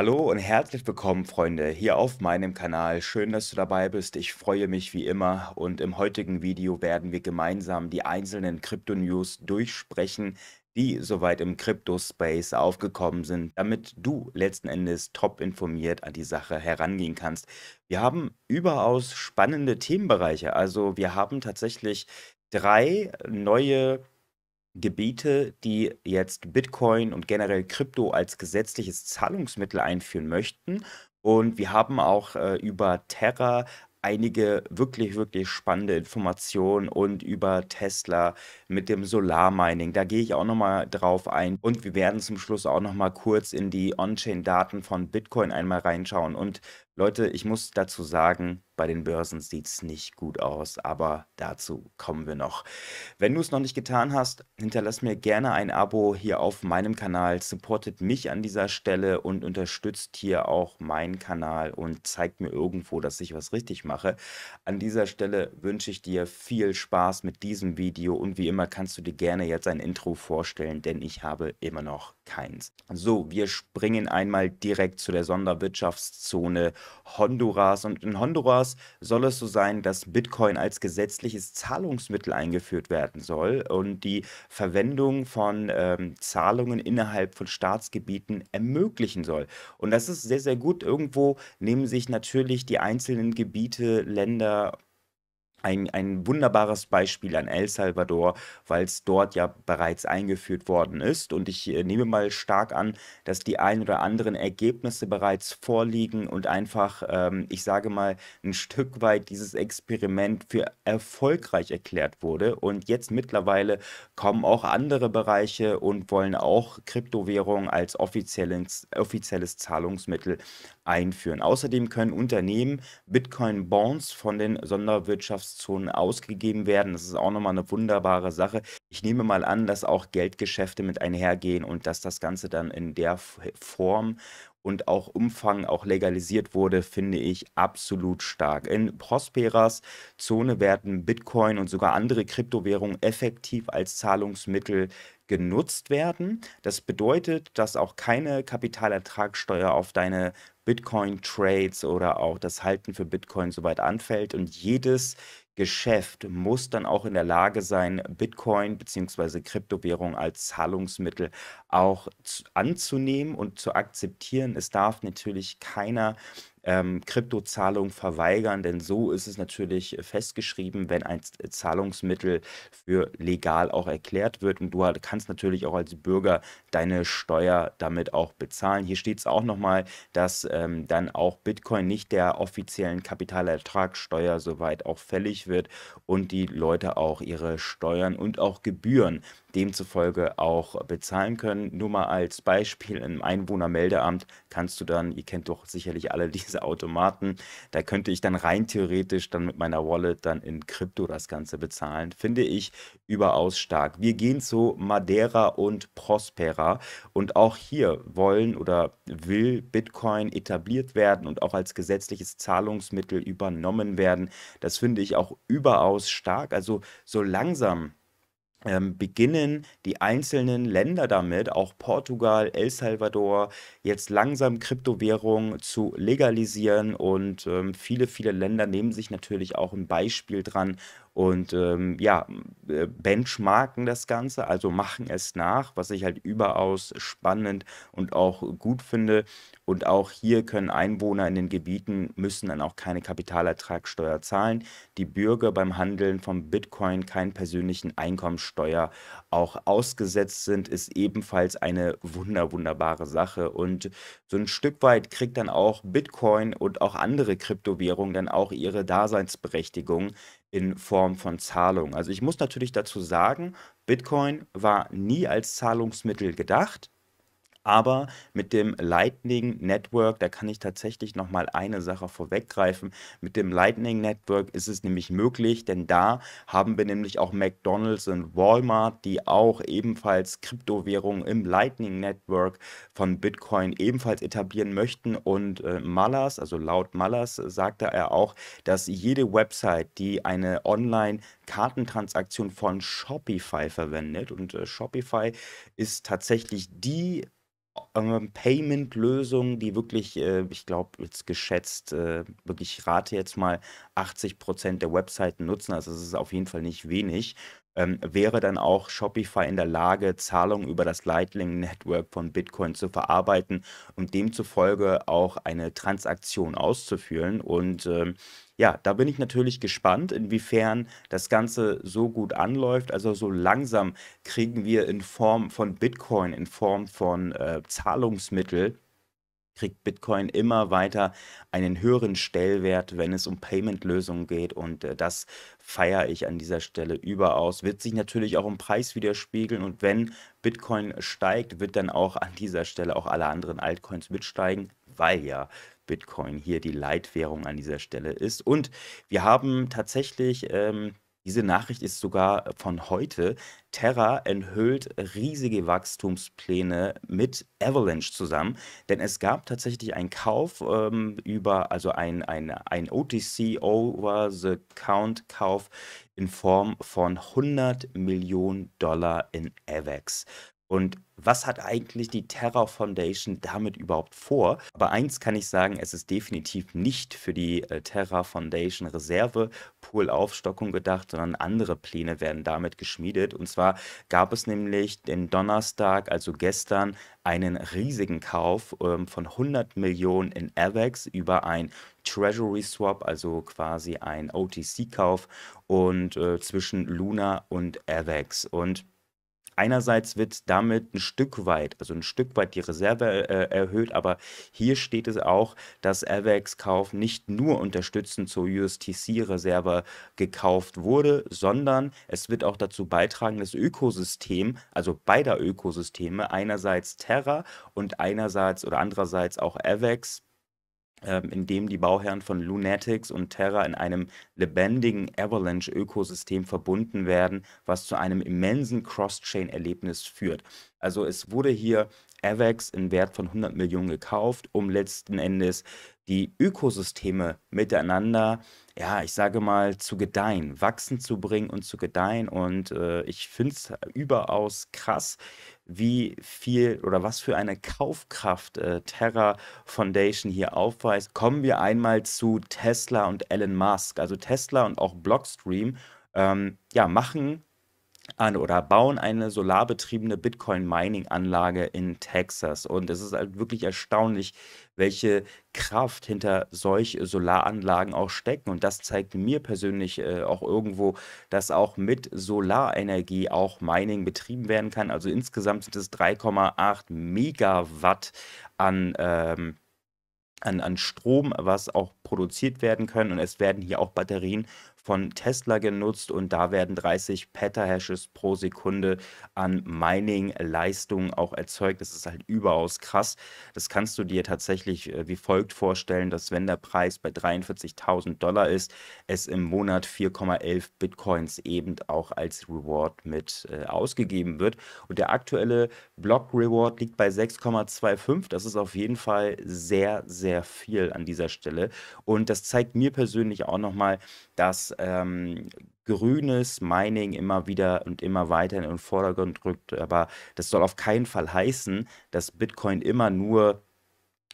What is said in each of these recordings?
Hallo und herzlich willkommen, Freunde, hier auf meinem Kanal. Schön, dass du dabei bist. Ich freue mich wie immer und im heutigen Video werden wir gemeinsam die einzelnen Krypto-News durchsprechen, die soweit im Kryptospace aufgekommen sind, damit du letzten Endes top informiert an die Sache herangehen kannst. Wir haben überaus spannende Themenbereiche. Also wir haben tatsächlich drei neue Gebiete, die jetzt Bitcoin und generell Krypto als gesetzliches Zahlungsmittel einführen möchten. Und wir haben auch äh, über Terra einige wirklich, wirklich spannende Informationen und über Tesla mit dem Solarmining. Da gehe ich auch nochmal drauf ein. Und wir werden zum Schluss auch nochmal kurz in die On-Chain-Daten von Bitcoin einmal reinschauen und Leute, ich muss dazu sagen, bei den Börsen sieht es nicht gut aus, aber dazu kommen wir noch. Wenn du es noch nicht getan hast, hinterlass mir gerne ein Abo hier auf meinem Kanal, supportet mich an dieser Stelle und unterstützt hier auch meinen Kanal und zeigt mir irgendwo, dass ich was richtig mache. An dieser Stelle wünsche ich dir viel Spaß mit diesem Video und wie immer kannst du dir gerne jetzt ein Intro vorstellen, denn ich habe immer noch keins. So, wir springen einmal direkt zu der Sonderwirtschaftszone Honduras. Und in Honduras soll es so sein, dass Bitcoin als gesetzliches Zahlungsmittel eingeführt werden soll und die Verwendung von ähm, Zahlungen innerhalb von Staatsgebieten ermöglichen soll. Und das ist sehr, sehr gut. Irgendwo nehmen sich natürlich die einzelnen Gebiete, Länder, ein, ein wunderbares Beispiel an El Salvador, weil es dort ja bereits eingeführt worden ist. Und ich äh, nehme mal stark an, dass die ein oder anderen Ergebnisse bereits vorliegen und einfach, ähm, ich sage mal, ein Stück weit dieses Experiment für erfolgreich erklärt wurde. Und jetzt mittlerweile kommen auch andere Bereiche und wollen auch Kryptowährungen als offizielles, offizielles Zahlungsmittel einführen. Außerdem können Unternehmen Bitcoin-Bonds von den Sonderwirtschaftszonen ausgegeben werden. Das ist auch nochmal eine wunderbare Sache. Ich nehme mal an, dass auch Geldgeschäfte mit einhergehen und dass das Ganze dann in der Form und auch Umfang auch legalisiert wurde, finde ich absolut stark. In Prosperas Zone werden Bitcoin und sogar andere Kryptowährungen effektiv als Zahlungsmittel genutzt werden. Das bedeutet, dass auch keine Kapitalertragssteuer auf deine Bitcoin-Trades oder auch das Halten für Bitcoin soweit anfällt und jedes Geschäft muss dann auch in der Lage sein, Bitcoin bzw. Kryptowährung als Zahlungsmittel auch anzunehmen und zu akzeptieren. Es darf natürlich keiner ähm, Kryptozahlung verweigern, denn so ist es natürlich äh, festgeschrieben, wenn ein äh, Zahlungsmittel für legal auch erklärt wird und du kannst natürlich auch als Bürger deine Steuer damit auch bezahlen. Hier steht es auch nochmal, dass ähm, dann auch Bitcoin nicht der offiziellen Kapitalertragssteuer soweit auch fällig wird und die Leute auch ihre Steuern und auch Gebühren demzufolge auch bezahlen können. Nur mal als Beispiel im Einwohnermeldeamt kannst du dann, ihr kennt doch sicherlich alle diese Automaten, da könnte ich dann rein theoretisch dann mit meiner Wallet dann in Krypto das Ganze bezahlen. Finde ich überaus stark. Wir gehen zu Madeira und Prospera und auch hier wollen oder will Bitcoin etabliert werden und auch als gesetzliches Zahlungsmittel übernommen werden. Das finde ich auch überaus stark. Also so langsam ähm, beginnen die einzelnen Länder damit, auch Portugal, El Salvador, jetzt langsam Kryptowährungen zu legalisieren und ähm, viele, viele Länder nehmen sich natürlich auch ein Beispiel dran und ähm, ja, äh, benchmarken das Ganze, also machen es nach, was ich halt überaus spannend und auch gut finde. Und auch hier können Einwohner in den Gebieten, müssen dann auch keine Kapitalertragssteuer zahlen, die Bürger beim Handeln von Bitcoin keinen persönlichen Einkommenssteuer auch ausgesetzt sind, ist ebenfalls eine wunder, wunderbare Sache. Und so ein Stück weit kriegt dann auch Bitcoin und auch andere Kryptowährungen dann auch ihre Daseinsberechtigung in Form von Zahlungen. Also ich muss natürlich dazu sagen, Bitcoin war nie als Zahlungsmittel gedacht. Aber mit dem Lightning Network, da kann ich tatsächlich nochmal eine Sache vorweggreifen. Mit dem Lightning Network ist es nämlich möglich, denn da haben wir nämlich auch McDonald's und Walmart, die auch ebenfalls Kryptowährungen im Lightning Network von Bitcoin ebenfalls etablieren möchten. Und äh, Mallers, also laut Mallers, sagte er auch, dass jede Website, die eine Online-Kartentransaktion von Shopify verwendet, und äh, Shopify ist tatsächlich die ähm, Payment-Lösung, die wirklich, äh, ich glaube, jetzt geschätzt, äh, wirklich rate jetzt mal 80 der Webseiten nutzen. Also es ist auf jeden Fall nicht wenig ähm, wäre dann auch Shopify in der Lage, Zahlungen über das Lightning Network von Bitcoin zu verarbeiten und demzufolge auch eine Transaktion auszuführen. Und ähm, ja, da bin ich natürlich gespannt, inwiefern das Ganze so gut anläuft. Also so langsam kriegen wir in Form von Bitcoin, in Form von äh, Zahlungsmittel kriegt Bitcoin immer weiter einen höheren Stellwert, wenn es um Payment-Lösungen geht. Und äh, das feiere ich an dieser Stelle überaus. Wird sich natürlich auch im Preis widerspiegeln. Und wenn Bitcoin steigt, wird dann auch an dieser Stelle auch alle anderen Altcoins mitsteigen, weil ja Bitcoin hier die Leitwährung an dieser Stelle ist. Und wir haben tatsächlich. Ähm, diese Nachricht ist sogar von heute. Terra enthüllt riesige Wachstumspläne mit Avalanche zusammen, denn es gab tatsächlich einen Kauf ähm, über, also ein, ein, ein OTC, Over-the-Count-Kauf in Form von 100 Millionen Dollar in AVAX. Und was hat eigentlich die Terra Foundation damit überhaupt vor? Aber eins kann ich sagen, es ist definitiv nicht für die äh, Terra Foundation Reserve Pool-Aufstockung gedacht, sondern andere Pläne werden damit geschmiedet. Und zwar gab es nämlich den Donnerstag, also gestern, einen riesigen Kauf ähm, von 100 Millionen in AVEX über ein Treasury Swap, also quasi ein OTC-Kauf und äh, zwischen Luna und AVEX. Und einerseits wird damit ein Stück weit, also ein Stück weit die Reserve äh, erhöht, aber hier steht es auch, dass AVAX-Kauf nicht nur unterstützend zur USTC-Reserve gekauft wurde, sondern es wird auch dazu beitragen, das Ökosystem, also beider Ökosysteme, einerseits Terra und einerseits oder andererseits auch AVAX ähm, in dem die Bauherren von Lunatics und Terra in einem lebendigen Avalanche-Ökosystem verbunden werden, was zu einem immensen Cross-Chain-Erlebnis führt. Also es wurde hier AVAX im Wert von 100 Millionen gekauft, um letzten Endes die Ökosysteme miteinander, ja, ich sage mal, zu gedeihen, wachsen zu bringen und zu gedeihen. Und äh, ich finde es überaus krass, wie viel oder was für eine Kaufkraft äh, Terra Foundation hier aufweist. Kommen wir einmal zu Tesla und Elon Musk. Also Tesla und auch Blockstream ähm, ja, machen an oder bauen eine solarbetriebene Bitcoin-Mining-Anlage in Texas. Und es ist halt wirklich erstaunlich, welche Kraft hinter solch Solaranlagen auch stecken. Und das zeigt mir persönlich äh, auch irgendwo, dass auch mit Solarenergie auch Mining betrieben werden kann. Also insgesamt sind es 3,8 Megawatt an. Ähm, an, an Strom, was auch produziert werden können. Und es werden hier auch Batterien von Tesla genutzt und da werden 30 Petahashes pro Sekunde an Mining-Leistung auch erzeugt. Das ist halt überaus krass. Das kannst du dir tatsächlich äh, wie folgt vorstellen, dass wenn der Preis bei 43.000 Dollar ist, es im Monat 4,11 Bitcoins eben auch als Reward mit äh, ausgegeben wird. Und der aktuelle Block Reward liegt bei 6,25. Das ist auf jeden Fall sehr, sehr viel an dieser Stelle. Und das zeigt mir persönlich auch nochmal, dass ähm, grünes Mining immer wieder und immer weiter in den Vordergrund rückt. Aber das soll auf keinen Fall heißen, dass Bitcoin immer nur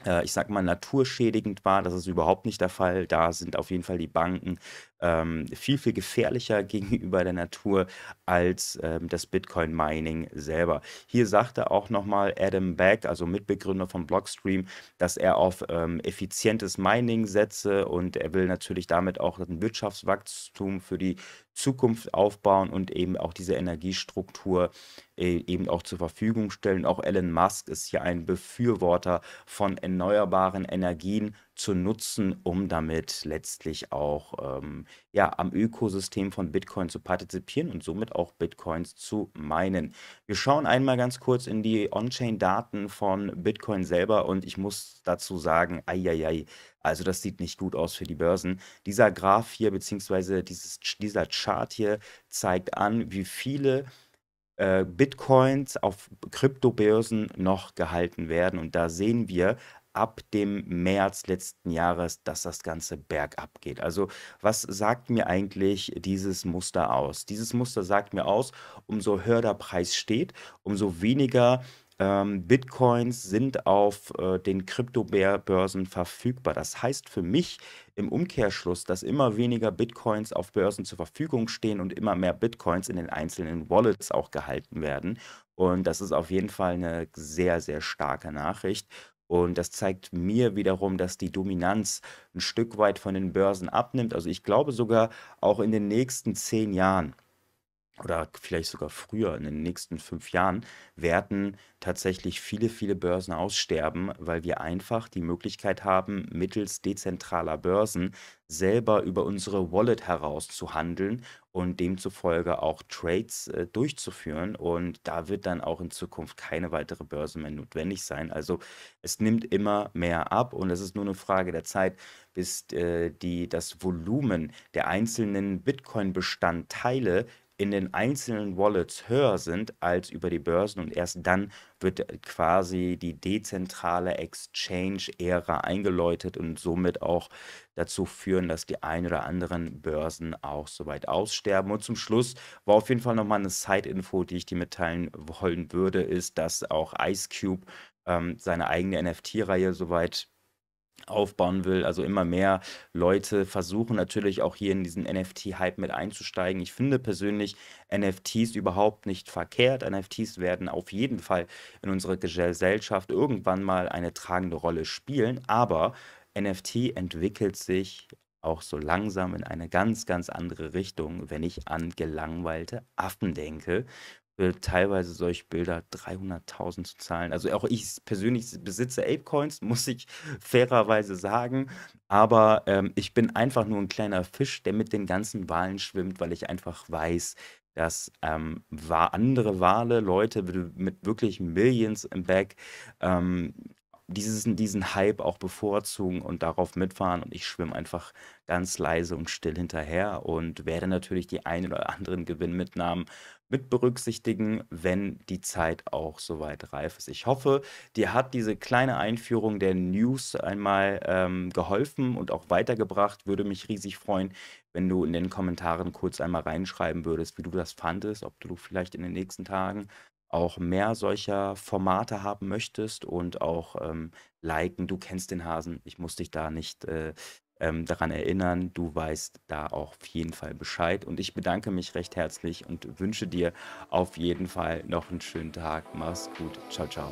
äh, ich sag mal, naturschädigend war. Das ist überhaupt nicht der Fall. Da sind auf jeden Fall die Banken ähm, viel, viel gefährlicher gegenüber der Natur als ähm, das Bitcoin-Mining selber. Hier sagte auch nochmal Adam Beck, also Mitbegründer von Blockstream, dass er auf ähm, effizientes Mining setze und er will natürlich damit auch ein Wirtschaftswachstum für die Zukunft aufbauen und eben auch diese Energiestruktur äh, eben auch zur Verfügung stellen. Auch Elon Musk ist hier ein Befürworter von erneuerbaren Energien zu nutzen, um damit letztlich auch ähm, ja, am Ökosystem von Bitcoin zu partizipieren und somit auch Bitcoins zu meinen. Wir schauen einmal ganz kurz in die On-Chain-Daten von Bitcoin selber und ich muss dazu sagen, eieiei, also das sieht nicht gut aus für die Börsen. Dieser Graph hier, beziehungsweise dieses, dieser Chart hier zeigt an, wie viele äh, Bitcoins auf Kryptobörsen noch gehalten werden. Und da sehen wir ab dem März letzten Jahres, dass das Ganze bergab geht. Also was sagt mir eigentlich dieses Muster aus? Dieses Muster sagt mir aus, umso höher der Preis steht, umso weniger ähm, Bitcoins sind auf äh, den Kryptobörsen verfügbar. Das heißt für mich im Umkehrschluss, dass immer weniger Bitcoins auf Börsen zur Verfügung stehen und immer mehr Bitcoins in den einzelnen Wallets auch gehalten werden. Und das ist auf jeden Fall eine sehr, sehr starke Nachricht. Und das zeigt mir wiederum, dass die Dominanz ein Stück weit von den Börsen abnimmt. Also ich glaube sogar auch in den nächsten zehn Jahren oder vielleicht sogar früher in den nächsten fünf Jahren werden tatsächlich viele, viele Börsen aussterben, weil wir einfach die Möglichkeit haben, mittels dezentraler Börsen selber über unsere Wallet heraus zu handeln und demzufolge auch Trades äh, durchzuführen. Und da wird dann auch in Zukunft keine weitere Börse mehr notwendig sein. Also es nimmt immer mehr ab und es ist nur eine Frage der Zeit, bis äh, die, das Volumen der einzelnen Bitcoin-Bestandteile in den einzelnen Wallets höher sind als über die Börsen und erst dann wird quasi die dezentrale Exchange-Ära eingeläutet und somit auch dazu führen, dass die ein oder anderen Börsen auch soweit aussterben. Und zum Schluss war auf jeden Fall nochmal eine Side-Info, die ich dir mitteilen wollen würde, ist, dass auch Ice Cube ähm, seine eigene NFT-Reihe soweit aufbauen will. Also immer mehr Leute versuchen natürlich auch hier in diesen NFT-Hype mit einzusteigen. Ich finde persönlich NFTs überhaupt nicht verkehrt. NFTs werden auf jeden Fall in unserer Gesellschaft irgendwann mal eine tragende Rolle spielen, aber NFT entwickelt sich auch so langsam in eine ganz, ganz andere Richtung, wenn ich an gelangweilte Affen denke für teilweise solche Bilder 300.000 zu zahlen. Also auch ich persönlich besitze Apecoins, muss ich fairerweise sagen. Aber ähm, ich bin einfach nur ein kleiner Fisch, der mit den ganzen Wahlen schwimmt, weil ich einfach weiß, dass ähm, war andere Wale, Leute mit wirklich Millions im Back, ähm, diesen, diesen Hype auch bevorzugen und darauf mitfahren. Und ich schwimme einfach ganz leise und still hinterher und werde natürlich die einen oder anderen Gewinnmitnahmen mit berücksichtigen, wenn die Zeit auch soweit reif ist. Ich hoffe, dir hat diese kleine Einführung der News einmal ähm, geholfen und auch weitergebracht. Würde mich riesig freuen, wenn du in den Kommentaren kurz einmal reinschreiben würdest, wie du das fandest, ob du vielleicht in den nächsten Tagen auch mehr solcher Formate haben möchtest und auch ähm, liken. Du kennst den Hasen. Ich muss dich da nicht äh, ähm, daran erinnern. Du weißt da auch auf jeden Fall Bescheid. Und ich bedanke mich recht herzlich und wünsche dir auf jeden Fall noch einen schönen Tag. Mach's gut. Ciao, ciao.